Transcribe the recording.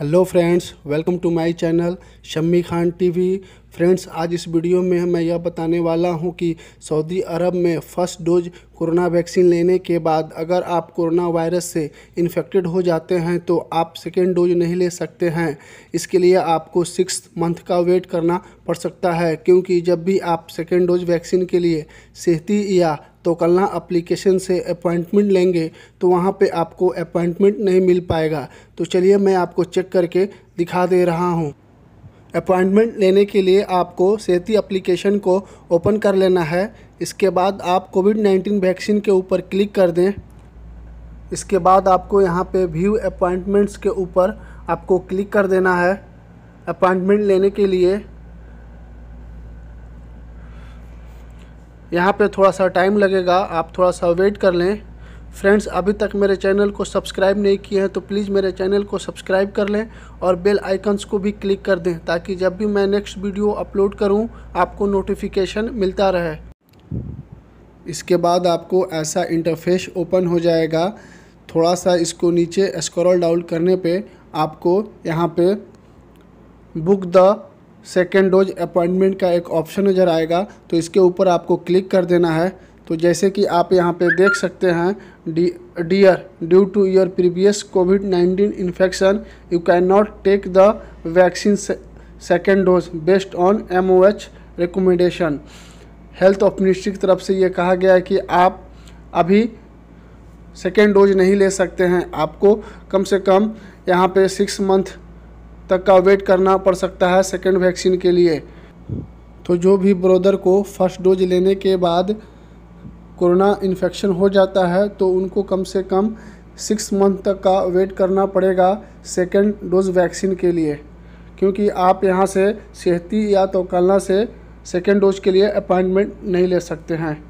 hello friends welcome to my channel Shammi Khan TV friends आज इस video में मैं यह बताने वाला हूं कि सऊदी अरब में फ़र्स्ट डोज कोरोना वैक्सीन लेने के बाद अगर आप कोरोना वायरस से इन्फेक्टेड हो जाते हैं तो आप सेकेंड डोज नहीं ले सकते हैं इसके लिए आपको सिक्स मंथ का वेट करना पड़ सकता है क्योंकि जब भी आप सेकेंड डोज वैक्सीन के लिए सेहती या तो कल ना अप्लीकेशन से अपॉइंटमेंट लेंगे तो वहाँ पे आपको अपॉइंटमेंट नहीं मिल पाएगा तो चलिए मैं आपको चेक करके दिखा दे रहा हूँ अपॉइंटमेंट लेने के लिए आपको सेती एप्लीकेशन को ओपन कर लेना है इसके बाद आप कोविड नाइन्टीन वैक्सीन के ऊपर क्लिक कर दें इसके बाद आपको यहाँ पे व्यू अपॉइंटमेंट्स के ऊपर आपको क्लिक कर देना है अपॉइंटमेंट लेने के लिए यहाँ पे थोड़ा सा टाइम लगेगा आप थोड़ा सा वेट कर लें फ्रेंड्स अभी तक मेरे चैनल को सब्सक्राइब नहीं किए हैं तो प्लीज़ मेरे चैनल को सब्सक्राइब कर लें और बेल आइकन्स को भी क्लिक कर दें ताकि जब भी मैं नेक्स्ट वीडियो अपलोड करूं आपको नोटिफिकेशन मिलता रहे इसके बाद आपको ऐसा इंटरफेस ओपन हो जाएगा थोड़ा सा इसको नीचे स्क्रॉल डाउन करने पर आपको यहाँ पर book the second dose appointment का एक ऑप्शन नज़र आएगा तो इसके ऊपर आपको क्लिक कर देना है तो जैसे कि आप यहाँ पे देख सकते हैं the dear due to your previous COVID 19 infection you can not take the vaccine second dose based on M O H recommendation health of ministry की तरफ से ये कहा गया है कि आप अभी सेकेंड डोज नहीं ले सकते हैं आपको कम से कम यहाँ पे सिक्स मंथ तक का वेट करना पड़ सकता है सेकेंड वैक्सीन के लिए तो जो भी ब्रोदर को फर्स्ट डोज लेने के बाद कोरोना इन्फेक्शन हो जाता है तो उनको कम से कम सिक्स मंथ तक का वेट करना पड़ेगा सेकेंड डोज वैक्सीन के लिए क्योंकि आप यहाँ से सेहती या तो कलना से सेकेंड डोज के लिए अपॉइंटमेंट नहीं ले सकते हैं